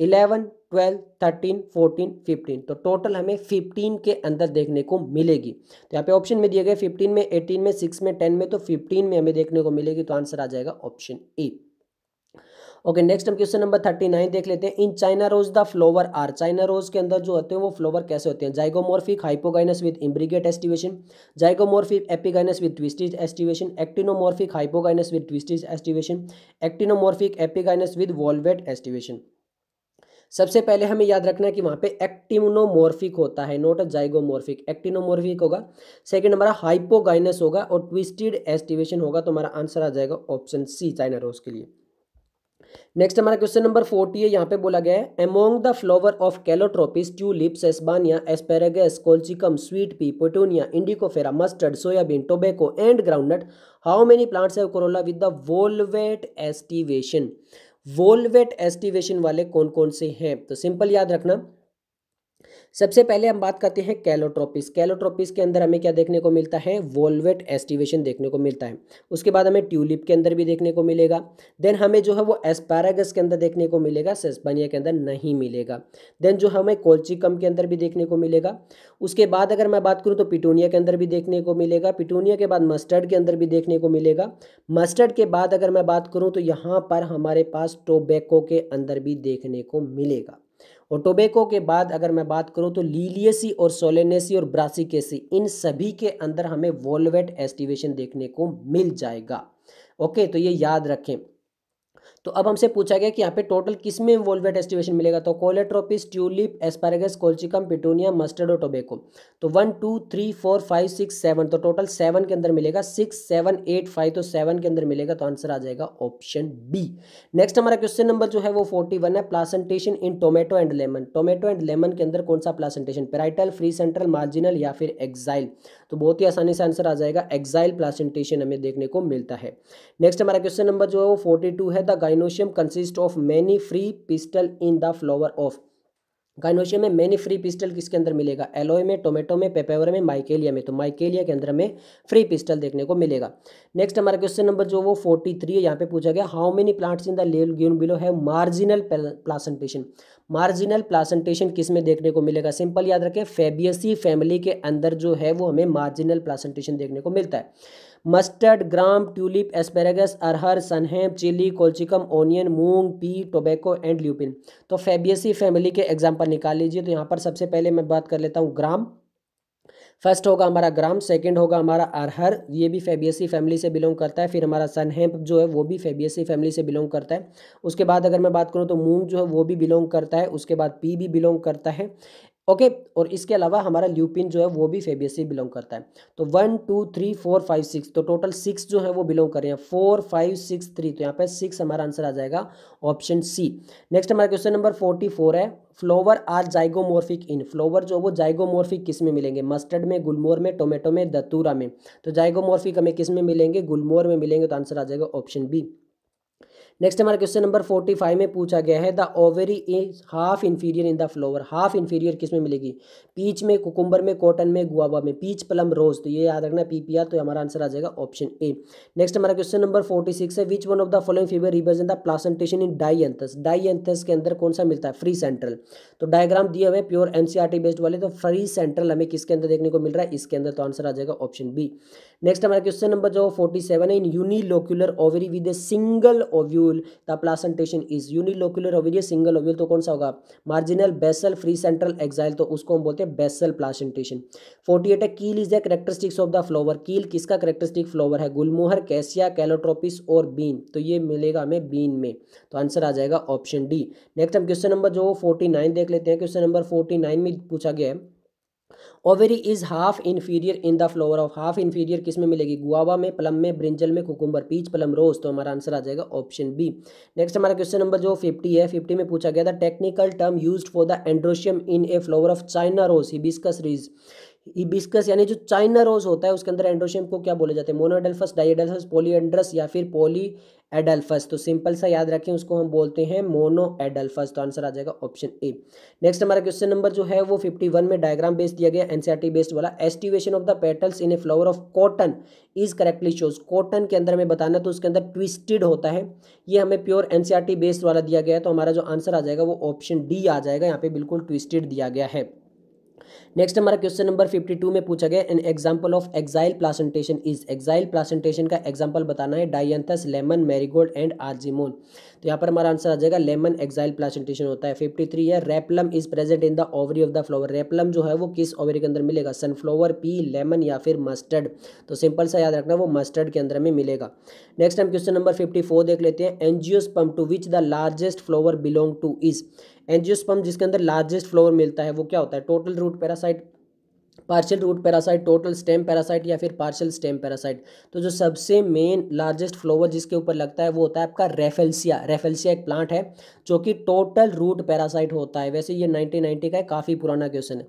A: eleven twelve thirteen fourteen fifteen तो टोटल हमें फिफ्टीन के अंदर देखने को मिलेगी तो यहाँ पे ऑप्शन में दिए गए फिफ्टीन में एटीन में सिक्स में टेन में तो फिफ्टीन में हमें देखने को मिलेगी तो आंसर आ जाएगा ऑप्शन ए ओके नेक्स्ट हम क्वेश्चन नंबर थर्टी नाइन देख लेते हैं in China rose the flower are China rose के अंदर जो होते हैं वो फ्लोवर कैसे होते हैं zygomorphic hypogynous with imbricate aestivation zygomorphic epigynous with twisted aestivation actinomorphic hypogynous with twisted aestivation actinomorphic epigynous with valvate aestivation सबसे पहले हमें याद रखना है कि वहाँ पे एक्टिनोमोर्फिक होता है नोट जाइगोमोर्फिक एक्टिनोमोर्फिक होगा सेकंड हमारा हाइपोगाइनस होगा और ट्विस्टेड एस्टिवेशन होगा तो हमारा आंसर आ जाएगा ऑप्शन सी चाइना रोज के लिए नेक्स्ट हमारा क्वेश्चन नंबर फोर्टी है यहाँ पे बोला गया है among the flower of calotropis tulips sesbania asparagus colchicum sweet pea petunia indigofera mustard soybean tobacco and groundnut how many plants have corolla with the valvate aestivation valvate aestivation वाले कौन कौन से हैं तो सिंपल याद रखना सबसे पहले हम बात करते हैं कैलोट्रोपिस कैलोट्रोपिस के अंदर हमें क्या देखने को मिलता है वोल्वेट एस्टिवेशन देखने को मिलता है उसके बाद हमें ट्यूलिप के अंदर भी देखने को मिलेगा देन हमें जो है वो एस्पैरागस के अंदर देखने को मिलेगा सेस्पानिया के अंदर नहीं मिलेगा देन जो हमें कोल्चिकम के अंदर भी देखने को मिलेगा उसके बाद अगर मैं बात करूँ तो पिटूनिया के अंदर भी देखने को मिलेगा पिटूनिया के बाद मस्टर्ड के अंदर भी देखने को मिलेगा मस्टर्ड के बाद अगर मैं बात करूँ तो यहाँ पर हमारे पास टोबैको के अंदर भी देखने को मिलेगा और टोबेको के बाद अगर मैं बात करूँ तो लीलियसी और सोलेनेसी और ब्रासिकेसी इन सभी के अंदर हमें वोलवेट एस्टिवेशन देखने को मिल जाएगा ओके तो ये याद रखें तो अब हमसे पूछा गया कि यहाँ पे टोटल किस में इन्वॉल्वेट एस्टिवेशन मिलेगा तो calotropis tulip asparagus colchicum petunia mustard और टोबेको तो one two three four five six seven तो टोटल सेवन के अंदर मिलेगा सिक्स सेवन एट फाइव तो सेवन के अंदर मिलेगा तो आंसर आ जाएगा ऑप्शन बी नेक्स्ट हमारा क्वेश्चन नंबर जो है वो फोर्टी वन है placentation in tomato and lemon tomato and lemon के अंदर कौन सा placentation parietal free central marginal या फिर एक्साइल तो बहुत ही आसानी से आंसर आ जाएगा एक्साइल प्लासेंटेशन हमें देखने को मिलता है नेक्स्ट हमारा क्वेश्चन नंबर जो है वो फोर्टी है the gynoecium consist of many free pistil in the flower of gynoecium में मैनी फ्री पिस्टल किसके अंदर मिलेगा एलोए में टोमेटो में पेपेवर में माइकेलिया में तो माइकेलिया के अंदर में फ्री पिस्टल देखने को मिलेगा नेक्स्ट हमारा क्वेश्चन नंबर जो वो फोर्टी थ्री है यहाँ पे पूछा गया how many plants in the legume below है मार्जिनल प्लासेंटेशन मार्जिनल प्लासेंटेशन किस में देखने को मिलेगा सिंपल याद रखें फेबियसी फैमिली के अंदर जो है वो हमें मार्जिनल प्लासेंटेशन देखने को मिलता है मस्टर्ड ग्राम ट्यूलिप एस्पेरेगस अरहर सनहेम चिली कोलचिकम ओनियन मूंग पी टोबैको एंड ल्यूपिन तो फेबियसी फैमिली के एग्जाम्पल निकाल लीजिए तो यहाँ पर सबसे पहले मैं बात कर लेता हूँ ग्राम फर्स्ट होगा हमारा ग्राम सेकंड होगा हमारा अरहर ये भी फेबियसी फैमिली से बिलोंग करता है फिर हमारा सनहेम्प जो है वो भी फेबियसी फैमिली से बिलोंग करता है उसके बाद अगर मैं बात करूँ तो मूंग जो है वो भी बिलोंग करता है उसके बाद पी भी बिलोंग करता है ओके और इसके अलावा हमारा ल्यूपिन जो है वो भी फेबियस से बिलोंग करता है तो one two three four five six तो टोटल सिक्स जो है वो बिलोंग कर रहे हैं फोर फाइव सिक्स थ्री तो यहाँ पे सिक्स हमारा आंसर आ जाएगा ऑप्शन सी नेक्स्ट हमारा क्वेश्चन नंबर फोर्टी फोर है flower are zygomorphic in flower जो वो जाइगोमोर्फिक किस में मिलेंगे मस्टर्ड में गुलमोर में टोमेटो में दतूरा में तो जाइगोमोर्फिक हमें किस में मिलेंगे गुलमोर में मिलेंगे तो आंसर आ जाएगा ऑप्शन बी नेक्स्ट हमारा क्वेश्चन नंबर फोर्टी फाइव में पूछा गया है the ovary is half inferior in the flower half inferior किस में मिलेगी पीच में कुकुम्बर में कॉटन में गुआबा में पीच प्लम रोज तो ये याद रखना पी पी आर तो हमारा आंसर आ जाएगा ऑप्शन ए नेक्स्ट हमारा क्वेश्चन नंबर फोर्टी सिक्स है which one of the following fever represent the placentation in dianthus के अंदर कौन सा मिलता है फ्री सेंट्रल तो डायग्राम दिए हुए प्योर एनसीईआरटी बेस्ड वाले तो फ्री सेंट्रल हमें किसके अंदर देखने को मिल रहा है इसके अंदर तो आंसर आ जाएगा ऑप्शन बी नेक्स्ट हमारा क्वेश्चन नंबर जो फोर्टी सेवन है in unilocular ovary with a single ovule ovule the placentation is is ovule या सिंगल ओव्यूल तो कौन सा होगा marginal basal free central axile तो उसको हम बोलते हैं बेसल प्लासेंटेशन फोर्टी एट है keel is the characteristics of the flower keel किसका करेक्टरिस्टिक फ्लोवर है गुलमोहर कैसिया कैलोट्रोपिस और बीन तो ये मिलेगा हमें बीन में तो आंसर आ जाएगा ऑप्शन डी नेक्स्ट हम क्वेश्चन नंबर जो फोर्टी देख लेते हैं क्वेश्चन नंबर फोर्टी में पूछा गया है ovary is half inferior in the flower of half inferior किस में मिलेगी गुआवा में प्लम में ब्रिंजल में कुकुम्बर पीच प्लम रोज तो हमारा आंसर आ जाएगा ऑप्शन बी नेक्स्ट हमारा क्वेश्चन नंबर जो फिफ्टी है फिफ्टी में पूछा गया था technical term use for the androecium in a flower of China rose hibiscus rose hibiscus यानी जो चाइना रोज होता है उसके अंदर एंड्रोशियम को क्या बोले जाते हैं मोनोडेल्फस डाइडल्फस पोलियड्रस या फिर पोली एडल्फस तो सिंपल सा याद रखें उसको हम बोलते हैं मोनो एडल्फस तो आंसर आ जाएगा ऑप्शन ए नेक्स्ट हमारा क्वेश्चन नंबर जो है वो फिफ्टी वन में डायग्राम बेस्ड दिया गया एनसीआरटी बेस्ड e वाला aestivation of the petals in a flower of cotton is correctly shows cotton के अंदर हमें बताना तो उसके अंदर ट्विस्टेड होता है ये हमें प्योर एनसीआरटी बेस्ड वाला दिया गया है तो हमारा जो आंसर आ जाएगा वो ऑप्शन डी आ जाएगा यहाँ पे बिल्कुल ट्विस्टेड दिया गया है नेक्स्ट हमारा क्वेश्चन नंबर फिफ्टी टू में पूछा गया an example of axile placentation is axile placentation का एग्जाम्पल बताना है dianthus lemon marigold and argemone तो यहाँ पर हमारा आंसर आ जाएगा लेमन एक्साइल प्लासेंटेशन होता है फिफ्टी थ्री है replum is present in the ovary of the flower replum जो है वो किस ओवरी के अंदर मिलेगा सनफ्लावर पी लेमन या फिर मस्टर्ड तो सिंपल सा याद रखना वो मस्टर्ड के अंदर में मिलेगा नेक्स्ट हम क्वेश्चन नंबर फिफ्टी फोर देख लेते हैं angiosperm to which the largest flower belong to is angiosperm जिसके अंदर लार्जेस्ट फ्लोर मिलता है वो क्या होता है total root parasite partial root parasite total stem parasite या फिर पार्शियल स्टेम पैरासाइट तो जो सबसे मेन लार्जेस्ट फ्लोवर जिसके ऊपर लगता है वो होता है आपका रेफेल्सिया रेफेल्सिया एक प्लांट है जो कि टोटल रूट पैरासाइट होता है वैसे ये 1990 का काफ़ी पुराना क्वेश्चन है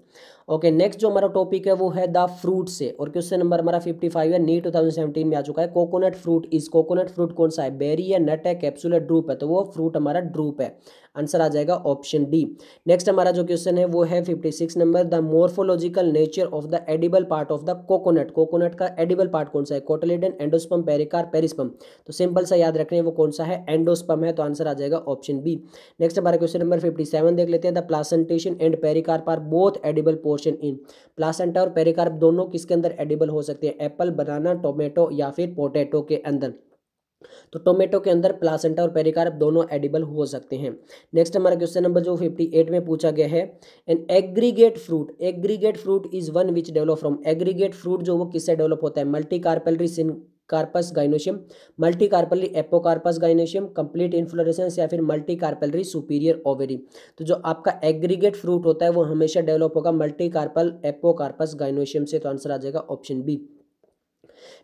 A: ओके नेक्स्ट जो हमारा टॉपिक है वो है द फ्रूट से और क्वेश्चन नंबर हमारा फिफ्टी फाइव है नीट टू में आ चुका है coconut fruit is coconut fruit कौन सा है बेरी है नट है कैप्सूल है ड्रूप है तो वो फ्रूट हमारा ड्रूप है आंसर आ जाएगा ऑप्शन डी नेक्स्ट हमारा जो क्वेश्चन है वो है fifty six number the morphological nature of the edible part of the coconut coconut का एडिबल पार्ट कौन सा है कोटलेडन एंडोस्पम पेरिकार पेरिस्पम तो सिंपल सा याद रखने वो कौन सा है एंडोस्पम है तो आंसर आ जाएगा ऑप्शन बी नेक्स्ट हमारा क्वेश्चन नंबर फिफ्टी सेवन देख लेते हैं the placentation and pericarp both edible portions in placenta और पेरिकार्प दोनों किसके अंदर एडिबल हो सकते हैं एप्पल बनाना टोमेटो या फिर पोटैटो के अंदर तो टोमेटो के अंदर प्लासेंटा और पेरिकार्प दोनों एडिबल हो सकते हैं नेक्स्ट हमारा क्वेश्चन नंबर जो 58 में पूछा गया है an aggregate fruit aggregate fruit is one which develop from aggregate fruit जो वो किससे डेवलप होता है multicarpellary carpus gynoecium multicarpellary apocarpous gynoecium complete inflorescence या फिर मल्टीकार्पलरी सुपीरियर ओवेरी तो जो आपका एग्रीगेट फ्रूट होता है वो हमेशा डेवलप होगा मल्टीकार्पल एपोकार्पस गाइनोशियम से तो आंसर आ जाएगा ऑप्शन बी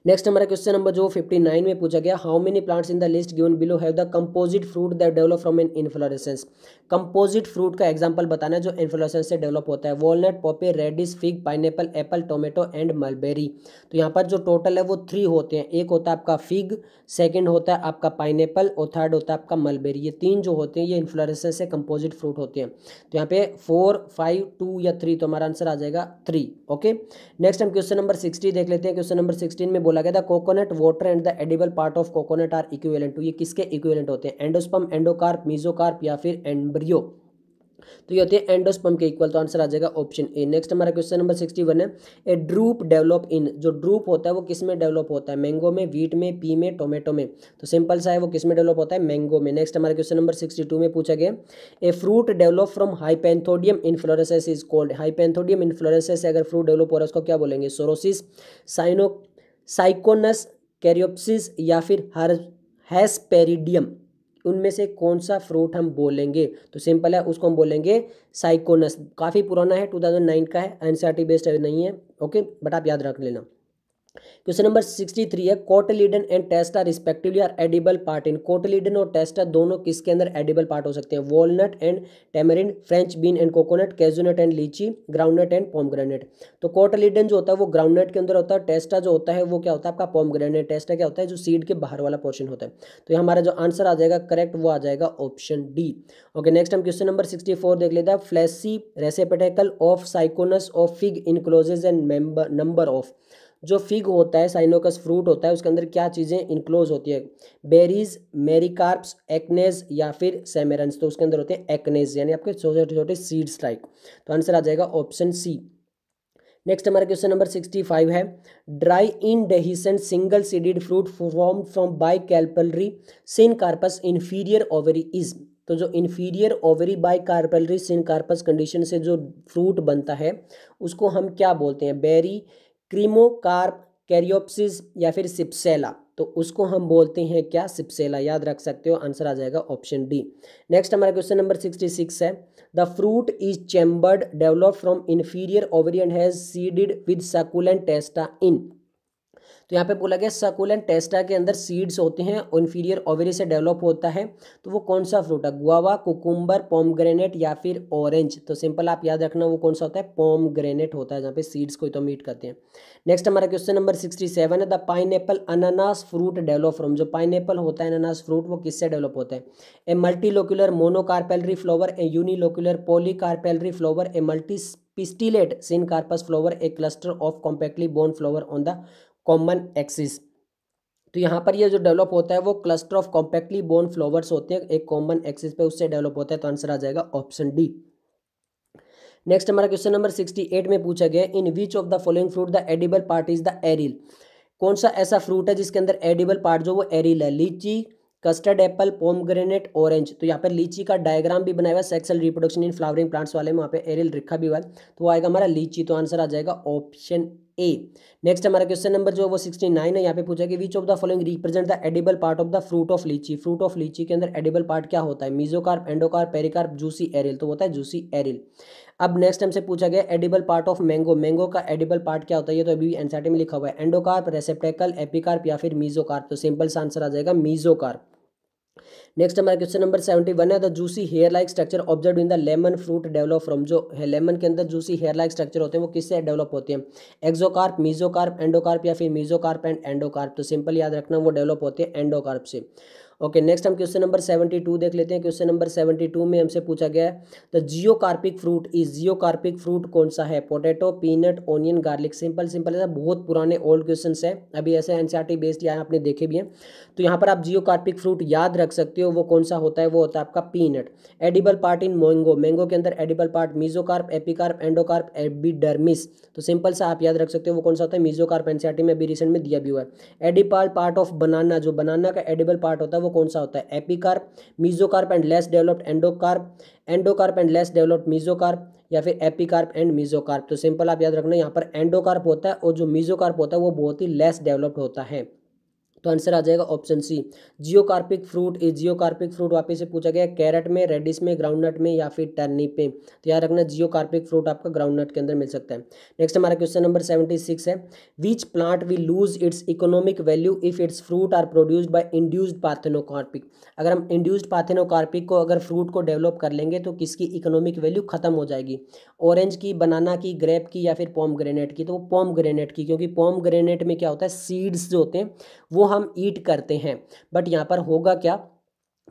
A: नेक्स्ट हमारा क्वेश्चन नंबर जो फिफ्टी नाइन में पूछा गया how many plants in the list given below have the composite fruit that develop from an inflorescence composite fruit का एग्जाम्पल बताना है जो इन्फ्लोरेसेंस से डेवलप होता है walnut poppy radish fig pineapple apple tomato and mulberry तो यहाँ पर जो टोटल है वो थ्री होते हैं एक होता है आपका फिग सेकेंड होता है आपका पाइनएपल और थर्ड होता है आपका मलबेरी ये तीन जो होते हैं ये इन्फ्लोरेसेंस से कंपोजिट फ्रूट होते हैं तो यहाँ पे फोर फाइव टू या थ्री तो हमारा आंसर आ जाएगा थ्री ओके नेक्स्ट हम क्वेश्चन नंबर सिक्सटी देख लेते हैं क्वेश्चन नंबर सिक्सटीन में बोला गया था coconut water and the edible part of coconut are equivalent to ये किसके इक्विवेलेंट होते हैं एंडोस्पम एंडोकार्प मीजोकार्प या फिर एंड्रियो तो ये होते हैं एंडोस्पम के इक्वल तो आंसर आ जाएगा ऑप्शन ए नेक्स्ट हमारा क्वेश्चन नंबर सिक्सटी वन है ए ड्रूप डेवलप इन जो ड्रूप होता है वो किस में डेवलप होता है मैंगो में वीट में पी में टोमेटो में तो सिंपल सा है वो किस में डेवलप होता है मैंगो में नेक्स्ट हमारा क्वेश्चन नंबर सिक्सटी में पूछा गया a fruit develop from hypanthodium inflorescence is called hypanthodium inflorescence से अगर फ्रूट डेवलप हो रहा है उसको क्या बोलेंगे सोरोसिस साइनो साइकोनस कैरियोपसिस या फिर हर हैसपेरिडियम उनमें से कौन सा फ्रूट हम बोलेंगे तो सिंपल है उसको हम बोलेंगे साइकोनस काफ़ी पुराना है 2009 का है एनसीआरटी बेस्ड नहीं है ओके बट आप याद रख लेना क्वेश्चन नंबर सिक्सटी थ्री है cotyledon and testa respectively are edible part in cotyledon और टेस्टा दोनों किसके अंदर एडिबल पार्ट हो सकते हैं walnut and tamarind French bean and coconut cashew nut and litchi groundnut and pomegranate तो कोटलीडन जो होता है वो ग्राउंडनट के अंदर होता है टेस्टा जो होता है वो क्या होता है आपका पॉमग्रेनेट टेस्टा क्या होता है जो सीड के बाहर वाला पोर्शन होता है तो हमारा जो आंसर आ जाएगा करेक्ट वो आ जाएगा ऑप्शन डी ओके नेक्स्ट हम क्वेश्चन नंबर सिक्सटी फोर देख लेते हैं fleshy receptacle of syconus of fig encloses and number of जो फिग होता है साइनोकस फ्रूट होता है उसके अंदर क्या चीज़ें इंक्लोज होती है बेरीज कार्प्स एक्नेज या फिर सेमेरन्स तो उसके अंदर होते हैं एक्नेज यानी आपके छोटे छोटे सीड्स लाइक तो आंसर आ जाएगा ऑप्शन सी नेक्स्ट हमारा क्वेश्चन नंबर सिक्सटी फाइव है dry indehiscent single seeded fruit form from bicarpellary syncarpous inferior ovary is तो जो inferior ovary bicarpellary syncarpous condition से जो फ्रूट बनता है उसको हम क्या बोलते हैं बेरी क्रीमोकार्प कैरियोप्सिस या फिर सिप्सेला तो उसको हम बोलते हैं क्या सिप्सेला याद रख सकते हो आंसर आ जाएगा ऑप्शन डी नेक्स्ट हमारा क्वेश्चन नंबर सिक्सटी सिक्स है the fruit is chambered develop from inferior ovarian has seeded with succulent testa in तो यहाँ पे बोला गया सकुलेंट टेस्टा के अंदर सीड्स होते हैं इन्फीरियर ओवरी से डेवलप होता है तो वो कौन सा फ्रूट है गुआवा कुकुम्बर पोमग्रेनेट या फिर ऑरेंज तो सिंपल आप याद रखना वो कौन सा होता है पोमग्रेनेट होता है जहाँ पे सीड्स को तो मीट करते हैं नेक्स्ट हमारा क्वेश्चन नंबर सिक्सटी सेवन है द पाइन अनानास फ्रूट डेवलप फ्रॉम जो पाइन होता है अनानास फ्रूट वो किससे डेवलप होता है a multilocular monocarpellary flower a polycarpellary flower a multipistillate syncarpous flower a cluster of compactly borne flower on the common axis तो यहाँ पर ये जो डेवलप होता है वो cluster of compactly borne flowers होते हैं एक कॉमन एक्सिस पे उससे डेवलप होता है तो आंसर आ जाएगा ऑप्शन डी नेक्स्ट हमारा क्वेश्चन नंबर सिक्सटी एट में पूछा गया in which of the following fruit the edible part is the aril कौन सा ऐसा फ्रूट है जिसके अंदर एडिबल पार्ट जो वो एरिल है litchi custard apple pomegranate orange तो यहाँ पर लीची का डायग्राम भी बनाया हुआ sexual reproduction in flowering plants वाले में वहाँ पे एरिल रिखा भी हुआ तो वो आएगा हमारा लीची तो आंसर आ जाएगा ऑप्शन ए नेक्स्ट हमारा क्वेश्चन नंबर जो है वो सिक्सटी नाइन है यहाँ पे पूछा कि which of the following represent the edible part of the fruit of litchi fruit of litchi के अंदर एडिबल पार्ट क्या होता है mesocarp endocarp pericarp juicy aril तो होता है जूसी एरिल अब नेक्स्ट हमसे पूछा गया edible part of mango mango का एडिबल पार्ट क्या होता है ये तो अभी एनसाइटी में लिखा हुआ है एंडोकार्प रेसेप्टेकल एपिकार्प या फिर मीजोकार्प तो सिंपल सा आंसर आ जाएगा मीजोकार्प नेक्स्ट हमारा क्वेश्चन नंबर सेवेंटी वन है the juicy hair like structure observe in the lemon fruit develop from जो है लेमन के अंदर जूसी हेयर लाइक स्ट्रक्चर होते हैं वो किससे डेवलप होते हैं एक्जोकार्प मीजोकार्प एंडोकार्प या फिर मीजोकार्प एंड एंडोकार्प तो सिंपल याद रखना वो डेवलप होते हैं एंडोकार्प से ओके नेक्स्ट हम क्वेश्चन नंबर सेवेंटी टू देख लेते हैं क्वेश्चन नंबर सेवेंटी टू में हमसे पूछा गया है the geocarpic fruit is geocarpic fruit कौन सा है potato peanut onion garlic simple simple है बहुत पुराने ओल्ड क्वेश्चन है अभी ऐसे एनसीआरटी बेस्ड यहाँ आपने देखे भी हैं तो यहाँ पर आप जियो कार्पिक फ्रूट याद रख सकते हो वो कौन सा होता है वो होता है आपका peanut edible part in mango mango के अंदर edible part mesocarp epicarp endocarp epidermis तो सिंपल सा आप याद रख सकते हो वो कौन सा होता है मीजोकार्प एनसीआरटी में अभी रिसेंट में दिया भी हुआ है एडिपाल पार्ट ऑफ बनाना जो बनाना का एडिबल पार्ट होता है वो कौन सा होता है epicarp mesocarp and less developed endocarp endocarp and less developed mesocarp या फिर एपिकार्प एंड मीजोकार्प तो सिंपल आप याद रखना यहाँ पर एंडोकार्प होता है और जो मीजोकार्प होता है वो बहुत ही लेस डेवलप्ड होता है तो आंसर आ जाएगा option C geocarpic fruit geocarpic fruit वापस से पूछा गया कैरेट में रेडिस में ग्राउंडनट में या फिर टर्नी पे तो याद रखना जियोकार्पिक फ्रूट आपका ग्राउंडनट के अंदर मिल सकता है नेक्स्ट हमारा क्वेश्चन नंबर सेवेंटी सिक्स है which plant we lose its economic value if its fruit are produced by induced parthenocarpic अगर हम इंड्यूस्ड पार्थेनोकार्पिक को अगर फ्रूट को डेवलप कर लेंगे तो किसकी इकोनॉमिक वैल्यू खत्म हो जाएगी ऑरेंज की बनाना की ग्रेप की या फिर पॉम ग्रेनेट की तो वो पॉम ग्रेनेट की क्योंकि पॉम ग्रेनेट में क्या होता है सीड्स जो होते हैं वो हम हम ईट करते हैं बट यहाँ पर होगा क्या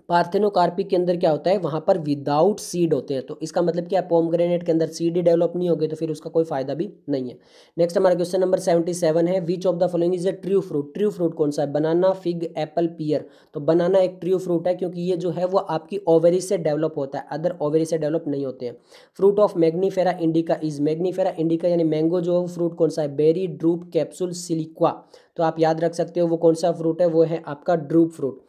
A: पार्थेनोकार्पिक के अंदर क्या होता है वहाँ पर विदाउट सीड होते हैं तो इसका मतलब क्या पोमग्रेनेट के अंदर सीड ही डेवलप नहीं होगी तो फिर उसका कोई फायदा भी नहीं है नेक्स्ट हमारा क्वेश्चन नंबर सेवेंटी सेवन है which of the following is a true fruit true fruit कौन सा है बनाना फिग एप्पल पियर तो बनाना एक ट्रू फ्रूट है क्योंकि ये जो है वो आपकी ओवेरी से डेवलप होता है अदर ओवेरी से डेवलप नहीं होते हैं fruit of Mangifera indica is Mangifera indica यानी मैंगो जो है फ्रूट कौन सा है बेरी ड्रूप कैप्सूल सिलिक्वा तो आप याद रख सकते हो वो कौन सा फ्रूट है वो है आपका ड्रूप फ्रूट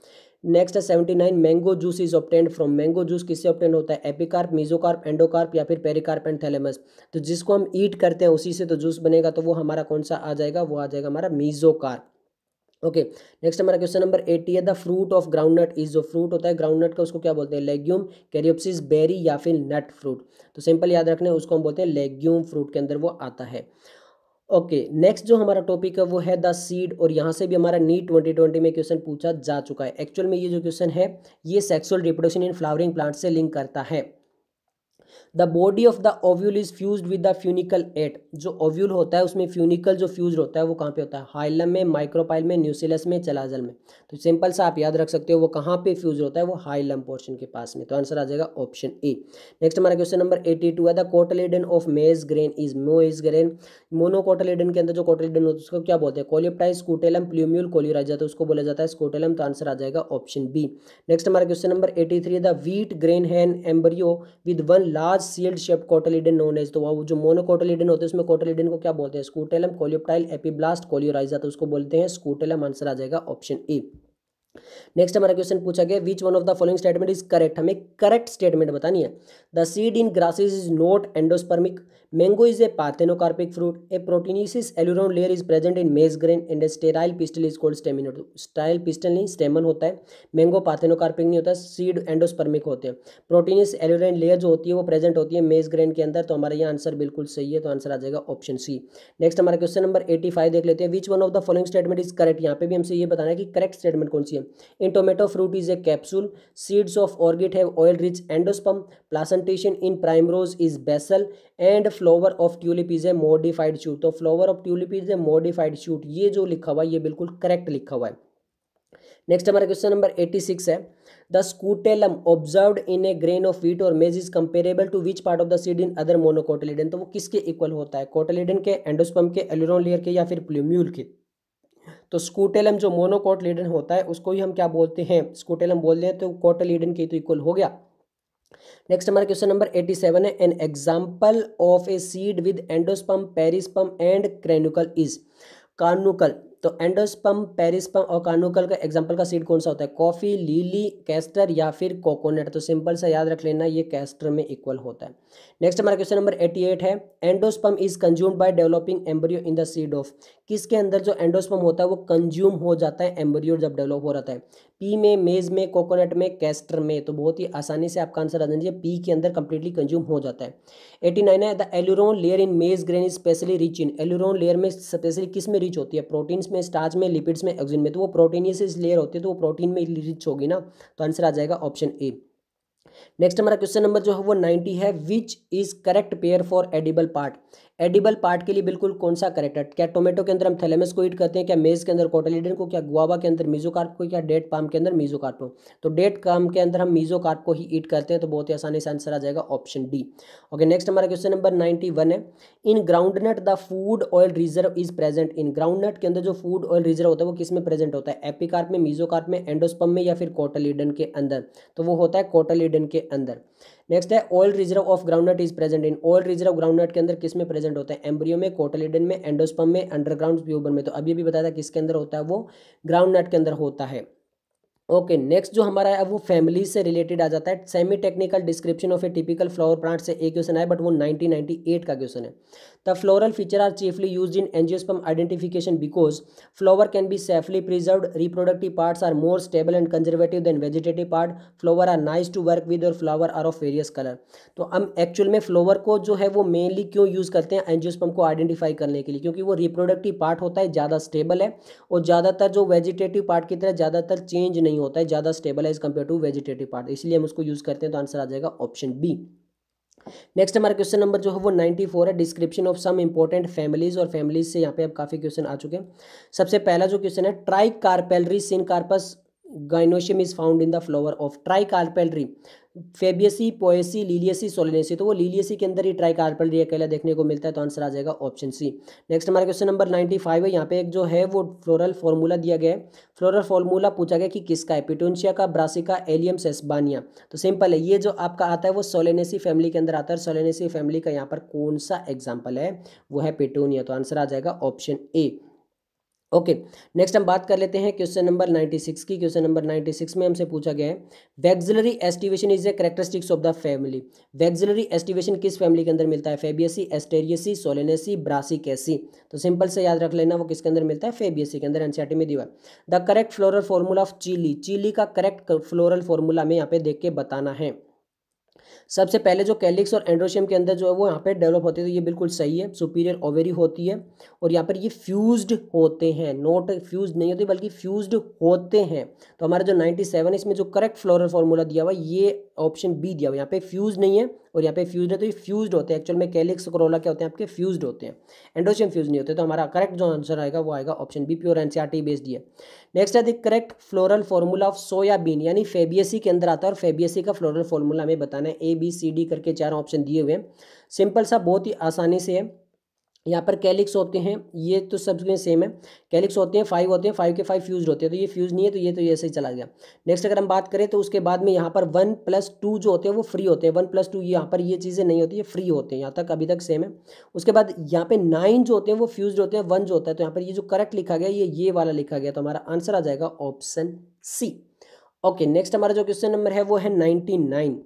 A: नेक्स्ट है seventy nine mango juice is obtained from mango juice किससे ऑप्टेंड होता है एपिकार्प मीजोकार्प एंडोकार्प या फिर पेरिकार्प एंड थैलेमस तो जिसको हम ईट करते हैं उसी से तो जूस बनेगा तो वो हमारा कौन सा आ जाएगा वो आ जाएगा हमारा मीजोकार्प ओके नेक्स्ट हमारा क्वेश्चन नंबर एटी है the fruit of groundnut is जो फ्रूट होता है ग्राउंडनट का उसको क्या बोलते हैं लेग्यूम कैरियोप्सिस बेरी या फिर नट फ्रूट तो सिंपल याद रखना है उसको हम बोलते हैं लेग्यूम फ्रूट के अंदर वो आता है ओके नेक्स्ट जो हमारा टॉपिक है वो है द सीड और यहाँ से भी हमारा नीट 2020 में क्वेश्चन पूछा जा चुका है एक्चुअल में ये जो क्वेश्चन है ये sexual reproduction in flowering plant से लिंक करता है the body of the ovule is fuse with the funicle at जो ओव्यूल होता है उसमें फ्यूनिकल जो फ्यूज होता है वो कहाँ पे होता है हाइलम में माइक्रोपाइल में न्यूसिलस में चलाजल में तो सिंपल सा आप याद रख सकते हो वो कहाँ पे फ्यूज होता है वो हाइलम पोर्शन के पास में तो आंसर आ जाएगा ऑप्शन ए नेक्स्ट हमारा क्वेश्चन नंबर एटी टू है the cotyledon of maize grain is maize grain monocotyledon के अंदर जो कोटलेडन होता है उसको क्या बोलते हैं कोलिप्टाइज कोटेलम प्ल्यूम्यूल कोलिराजा तो उसको बोला जाता है स्कोटेलम तो आंसर आ जाएगा ऑप्शन बी नेक्स्ट हमारा question number eighty three the wheat grain has an embryo with one large shield shape cotyledon known as तो वह जो मोनोकोटोलिडन होते हैं उसमें कोटोलिडन को क्या बोलते हैं स्कूटेलम कोलियोप्टाइल एपीब्लास्ट कोलियोराइजा तो उसको बोलते हैं स्कूटेलम आंसर आ जाएगा ऑप्शन ए नेक्स्ट हमारा क्वेश्चन पूछा गया which one of the following statement is correct हमें करेक्ट स्टेटमेंट बतानी है the seed in grasses is not endospermic mango is a parthenocarpic fruit a proteinous aleurone layer is present in maize grain and a sterile pistil is called stamen style pistil नहीं स्टेमन होता है मैंगो पार्थेनोकार्पिक नहीं होता सीड एंडोस्पर्मिक होते हैं प्रोटीनियस एलोरेन लेयर जो होती है वो प्रेजेंट होती है मेज ग्रेन के अंदर तो हमारा ये आंसर बिल्कुल सही है तो आंसर आ जाएगा ऑप्शन सी नेक्स्ट हमारा क्वेश्चन नंबर एटी फाइव देख लेते हैं which one of the following statement is correct यहाँ पे भी हमसे ये बताना है कि करेक्ट स्टेटमेंट कौन सी है in tomato fruit is a capsule seeds of orchid have oil rich endosperm placentation in primrose is basal and flower of tulip is a modified shoot तो flower of tulip is a modified shoot ये जो लिखा हुआ है ये बिल्कुल करेक्ट लिखा हुआ है नेक्स्ट हमारा क्वेश्चन नंबर एट्टी सिक्स है the scutellum observe in a grain of wheat और maize is comparable to which part of the seed in other monocotyledon तो वो किसके इक्वल होता है कोटिलिडन के एंडोस्पम के एल्यूरोन लेयर के या फिर प्लूम्यूल के तो स्कूटेलम जो मोनोकोटलीडन होता है उसको ही हम क्या बोलते हैं स्कूटेलम बोल दें तो कोटलीडन के तो इक्वल हो गया नेक्स्ट हमारा क्वेश्चन नंबर एटी सेवन है an example of a seed with endosperm perisperm and caruncle is caruncle तो एंडोस्पम पेरिस्पम और कानोकल का एग्जाम्पल का सीड कौन सा होता है कॉफ़ी लीली कैस्टर या फिर कोकोनट तो सिंपल सा याद रख लेना ये कैस्टर में इक्वल होता है नेक्स्ट हमारा क्वेश्चन नंबर एटी एट है endosperm is consumed by developing embryo in the seed of किसके अंदर जो एंडोस्पम होता है वो कंज्यूम हो जाता है एम्ब्रियो जब डेवलप हो रहा है पी में मेज में कोकोनट में कैस्टर में तो बहुत ही आसानी से आपका आंसर आ जाना पी के अंदर कंप्लीटली कंज्यूम हो जाता है एटी नाइन है the aleurone layer in maize grain specially rich in aleurone layer में स्पेशली किस में रिच होती है प्रोटीन्स में स्टार्च में लिपिड्स में ऑक्सीजन में तो वो प्रोटीनियस लेयर होती है तो वो प्रोटीन में रिच होगी ना तो आंसर आ जाएगा ऑप्शन ए नेक्स्ट हमारा क्वेश्चन नंबर जो है वो नाइन्टी है which is correct pair for edible part edible part के लिए बिल्कुल कौन सा करेक्ट है क्या टोमेटो के अंदर हम थैलेमस को ईट करते हैं क्या मेज के अंदर कोटलीडन को क्या गुआवा के अंदर मीजोकार्प को क्या डेट पाम के अंदर मीजोकार्प को तो डेट काम के अंदर हम मीजोकार्प को ही ईट करते हैं तो बहुत ही आसानी से आंसर आ जाएगा ऑप्शन डी ओके नेक्स्ट हमारा क्वेश्चन नंबर नाइन्टी वन है in groundnut the food oil reserve is present in groundnut के अंदर जो फूड ऑयल रिजर्व होता है वो किस में प्रेजेंट होता है एपिकार्प में मीजोकार्प में एंडोस्पम में या फिर कोटलीडन के अंदर तो वो होता है कोटलीडन के अंदर नेक्स्ट है oil reserve of groundnut is present in oil reserve groundnut के अंदर किस में प्रेजेंट होता है एम्ब्रियो में कोटलिडन में एंडोस्पम में अंडरग्राउंड प्यूबर में तो अभी भी बताया था किसके अंदर होता है वो ग्राउंडनट के अंदर होता है ओके okay, नेक्स्ट जो हमारा है वो फैमिली से रिलेटेड आ जाता है semi technical description of a typical flower plant से एक क्वेश्चन आया बट वो 1998 का क्वेश्चन है The floral feature are chiefly used in angiosperm identification because flower can be safely preserved. Reproductive parts are more stable and conservative than vegetative part. Flower are nice to work with और flower are of various color. तो हम एक्चुअल में flower को जो है वो मेनली क्यों यूज़ करते हैं एंजियोस्पम को आइडेंटिफाई करने के लिए क्योंकि वो रिप्रोडक्टिव पार्ट होता है ज़्यादा स्टेबल है और ज़्यादातर जो वेजिटेटिव पार्ट की तरह ज़्यादातर change नहीं होता है ज़्यादा stable है as compared to vegetative part. इसलिए हम उसको use करते हैं तो आंसर आ जाएगा ऑप्शन बी नेक्स्ट हमारा क्वेश्चन नंबर जो है वो नाइन्टी फोर है description of some important families और फैमिलीज से यहाँ पे अब काफ़ी क्वेश्चन आ चुके हैं सबसे पहला जो क्वेश्चन है tricarpellary syncarpous gynoecium is found in the flower of tricarpellary Fabaceae Poaceae Liliaceae Solanaceae तो वो लीलियसी के अंदर ही कार्पेलरी अकेला देखने को मिलता है तो आंसर आ जाएगा ऑप्शन सी नेक्स्ट हमारा क्वेश्चन नंबर नाइन्टी फाइव है यहाँ पे एक जो है वो फ्लोरल फॉर्मूला दिया गया है फ्लोरल फॉर्मूला पूछा गया कि किसका है पिटोनशिया का ब्रासिका एलियम सेस्बानिया तो सिंपल है ये जो आपका आता है वो सोलेनेसी फैमिली के अंदर आता है सोलेनेसी फैमिली का यहाँ पर कौन सा एग्जाम्पल है वो है पिटोनिया तो आंसर आ जाएगा ऑप्शन ए ओके नेक्स्ट हम बात कर लेते हैं क्वेश्चन नंबर 96 की क्वेश्चन नंबर 96 में हमसे पूछा गया है vexillary aestivation is a characteristics of the family vexillary aestivation किस फैमिली के अंदर मिलता है फेबियसी एस्टेरियसी सोलेनेसी ब्रासिकेसी तो सिंपल से याद रख लेना वो किसके अंदर मिलता है फेबियसी के अंदर एनसीआरटी में दिया the correct floral formula of chilli chilli का करेक्ट फ्लोरल फॉर्मूला हमें यहाँ पे देख के बताना है सबसे पहले जो कैलिक्स और एंड्रोशियम के अंदर जो है वो यहाँ पे डेवलप होते हैं तो ये बिल्कुल सही है सुपीरियर ओवेरी होती है और यहाँ पर ये फ्यूज्ड होते हैं नोट फ्यूज नहीं होते बल्कि फ्यूज्ड होते हैं तो हमारा जो नाइन्टी सेवन इसमें जो करेक्ट फ्लोरल फॉर्मूला दिया हुआ ये ऑप्शन बी दिया हुआ यहाँ पे फ्यूज नहीं है और यहाँ पे फ्यूज है तो ये फ्यूज होते हैं एक्चुअल में कैलिक्स करोला क्या होते हैं आपके फ्यूज होते हैं एंडोशियम फ्यूज नहीं होते तो हमारा करेक्ट जो आंसर आएगा वो आएगा option B pure NCERT based ये नेक्स्ट है the correct floral formula of soybean यानी फेबियसी के अंदर आता है और फेबियसी का फ्लोरल फॉर्मूला हमें बताना है ए बी सी डी करके चार ऑप्शन दिए हुए हैं सिंपल सा बहुत ही आसानी से है यहाँ पर कैलिक्स होते हैं ये तो सब सेम है कैलिक्स होते हैं फाइव होते हैं फाइव के फाइव फ्यूज होते हैं तो ये फ्यूज नहीं है तो ये तो ऐसे ही चला गया नेक्स्ट अगर हम बात करें तो उसके बाद में यहाँ पर वन प्लस टू जो होते हैं वो फ्री होते हैं वन प्लस टू यहाँ पर ये चीज़ें नहीं होती ये फ्री होते हैं यहाँ तक अभी तक सेम है उसके बाद यहाँ पे नाइन जो होते हैं वो फ्यूज होते हैं वन जो होता है तो यहाँ पर ये जो करेक्ट लिखा गया ये ये वाला लिखा गया तो हमारा आंसर आ जाएगा ऑप्शन सी ओके नेक्स्ट हमारा जो क्वेश्चन नंबर है वो है नाइन्टी नाइन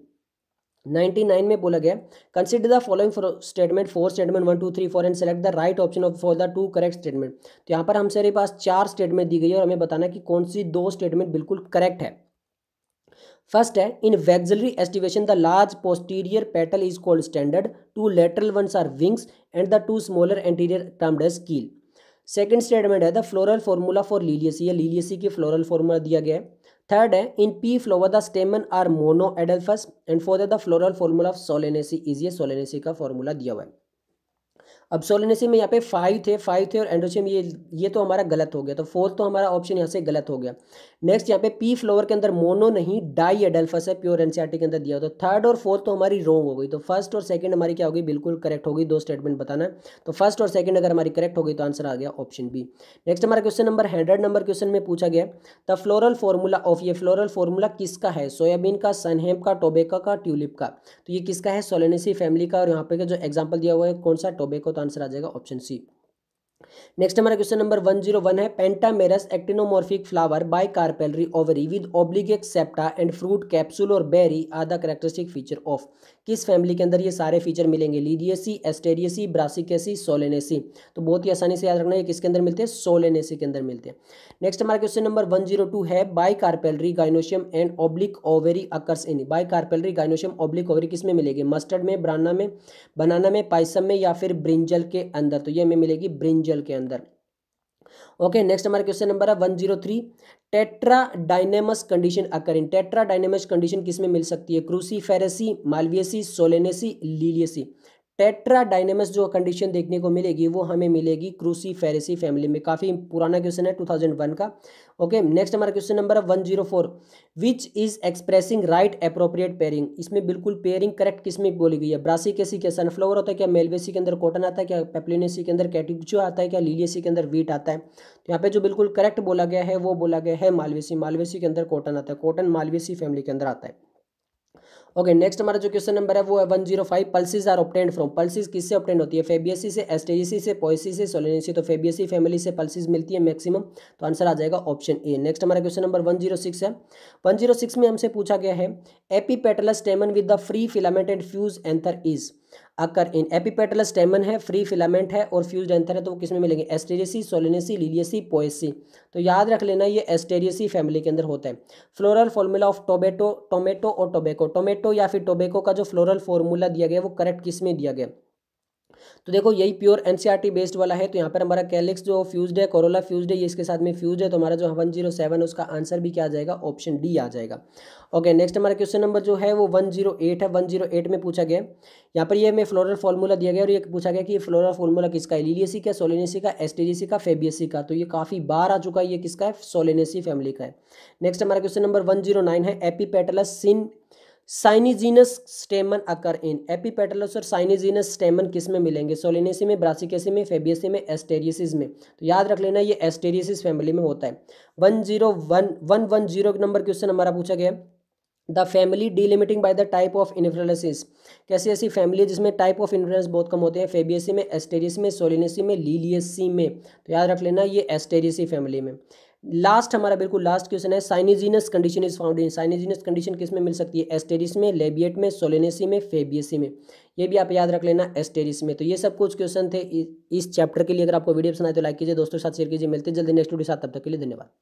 A: नाइन्टी नाइन में बोला गया consider the following statement four statement one two three four and select the right option of for the two correct statement तो यहाँ पर हमसे पास चार स्टेटमेंट दी गई है और हमें बताना कि कौन सी दो स्टेटमेंट बिल्कुल करेक्ट है फर्स्ट है in vexillary aestivation the large posterior petal is called standard two lateral ones are wings and the two smaller anterior termed as keel second statement है the floral formula for Liliaceae या लीलियसी की फ्लोरल फॉर्मूला दिया गया है थर्ड है in pea flower the stamen are monadelphous and fourth है the floral formula of Solanaceae is ये सोलेनेसी का फॉर्मूला दिया हुआ है अब सोलेनेसिम में यहाँ पे फाइव थे फाइव थे और एंडोशियम ये ये तो हमारा गलत हो गया तो फोर्थ तो हमारा ऑप्शन यहाँ से गलत हो गया नेक्स्ट यहाँ पे पी फ्लोवर के अंदर मोनो नहीं डाई एडल्फस है प्योर एनसीआरटी के अंदर दिया हो तो थर्ड और फोर्थ तो हमारी रॉन्ग हो गई तो फर्स्ट और सेकंड हमारी क्या होगी बिल्कुल करेक्ट होगी दो स्टेटमेंट बताना तो फर्स्ट और सेकंड अगर हमारी करेक्ट हो गई तो आंसर आ गया ऑप्शन बी नेक्स्ट हमारा question number hundred number question में पूछा गया द फ्लोरल फॉर्मूला ऑफ ये फ्लोरल फॉर्मूला किसका है सोयाबीन का सनहेम का टोबेको का ट्यूलिप का तो ये किसका है सोलेनेसी फैमिली का और यहाँ पे जो एग्जाम्पल दिया हुआ है कौन सा टोबेको तो आपका आंसर आ जाएगा ऑप्शन सी नेक्स्ट हमारा question number one zero one है pentamerous actinomorphic flower bicarpellary ovary with obligate septa and fruit capsule और berry are the characteristic feature of किस फैमिली के अंदर ये सारे फीचर मिलेंगे लीडियसी एस्टेरियसी ब्रासिकेसी सोलेनेसी तो बहुत ही आसानी से याद रखना है किसके अंदर मिलते हैं सोलेनेसी के अंदर मिलते हैं नेक्स्ट हमारा question number one zero two है bicarpellary gynoecium and oblique ovary occurs in bicarpellary gynoecium oblique ovary किस में मिलेगी मस्टर्ड में ब्राना में बनाना में पाइसम में या फिर ब्रिंजल के अंदर तो ये हमें मिलेगी ब्रिंजल के अंदर ओके नेक्स्ट हमारा क्वेश्चन नंबर है one zero three tetradynamous condition in tetradynamous condition किसमें मिल सकती है Cruciferae Malvaceae Solanaceae Liliaceae tetradynamous जो कंडीशन देखने को मिलेगी वो हमें मिलेगी क्रूसी फेरेसी फैमिली में काफ़ी पुराना क्वेश्चन है 2001 का ओके नेक्स्ट हमारा क्वेश्चन नंबर है 104 which is expressing right appropriate pairing इसमें बिल्कुल पेयरिंग करेक्ट किस में बोली गई है ब्रासिकेसी क्या सनफ्लावर होता है क्या मेलवेसी के अंदर कॉटन आता है क्या पेप्लिनेसी के अंदर कैटिक्चो आता है क्या लीलियसी के अंदर वीट आता है तो यहाँ पे जो बिल्कुल करेक्ट बोला गया है वो बोला गया है मालवेसी मालवेसी के अंदर कॉटन आता है कॉटन मालवेसी फैमिली के अंदर आता है ओके नेक्स्ट हमारा जो क्वेश्चन नंबर है वो है one zero five pulses are obtained from pulses किससे ऑप्टेंड होती है फेबियसी से एस्टेजिसी से पोइसी से सोलेनेसी तो फेबियसी फैमिली से पल्सिस मिलती है मैक्सिमम तो आंसर आ जाएगा ऑप्शन ए नेक्स्ट हमारा question number one zero six है वन जीरो सिक्स में हमसे पूछा गया है epipetalous stamen with the free filament and fuse anther is occur in एपिपेटल स्टेमन है फ्री फिलामेंट है और फ्यूज एंथर है तो वो किस में मिलेंगे एस्टेरियसी सोलिनेसी लीलियसी पोएसी तो याद रख लेना ये एस्टेरियसी फैमिली के अंदर होता है फ्लोरल फॉर्मूला ऑफ टोबेटो टोमेटो और टोबेको टोमेटो या फिर टोबेको का जो फ्लोरल फॉर्मूला दिया गया वो करेक्ट किस में दिया गया तो देखो यही प्योर एन बेस्ड वाला है तो यहाँ पर हमारा कैलिक्स जो फ्यूज्ड है कोरोला फ्यूज्ड है ये इसके साथ में फ्यूज है तो हमारा जो वन जीरो सेवन उसका आंसर भी क्या आ जाएगा ऑप्शन डी आ जाएगा ओके नेक्स्ट हमारा क्वेश्चन नंबर जो है वो वन जीरो एट है वन जीरो एट में पूछा गया यहाँ पर ये हमें फ्लोरल फॉर्मूला दिया गया और ये पूछा गया कि फ्लोरल फॉर्मूला किसका है लीलियसी का सोलेनेसी का एस का फेबियसी का तो ये काफ़ी बार आ चुका है ये किसका है सोलेनेसी फैमिली का है नेक्स्ट हमारा क्वेश्चन नंबर वन है epipetalous syn syngenesious stamen occur in epipetalous और साइनिजीनस स्टेमन किस में मिलेंगे सोलिनेसी में ब्रासिकेसी में फेबियसी में एस्टेरियसिस में तो याद रख लेना ये एस्टेरियसिस फैमिली में होता है one zero one one one zero number question हमारा पूछा गया the family delimiting by the type of inflorescence कैसी ऐसी फैमिली जिसमें टाइप ऑफ इन्फ्लुएंस बहुत कम होते हैं फेबियसी में एस्टेरियसी में सोलिनेसी में लीलियसी में तो याद रख लेना ये एस्टेरियसी फैमिली में लास्ट हमारा बिल्कुल लास्ट क्वेश्चन है syngenesious condition is found in syngenesious condition किस में मिल सकती है एस्टेरिस में लेबियट में सोलेनेसी में फेबियसी में ये भी आप याद रख लेना एस्टेरिस में तो ये सब कुछ क्वेश्चन थे इस चैप्टर के लिए अगर आपको वीडियो पसंद आए तो लाइक कीजिए दोस्तों के साथ शेयर कीजिए मिलते जल्दी नेक्स्ट वीडियो साथ तब तक के लिए धन्यवाद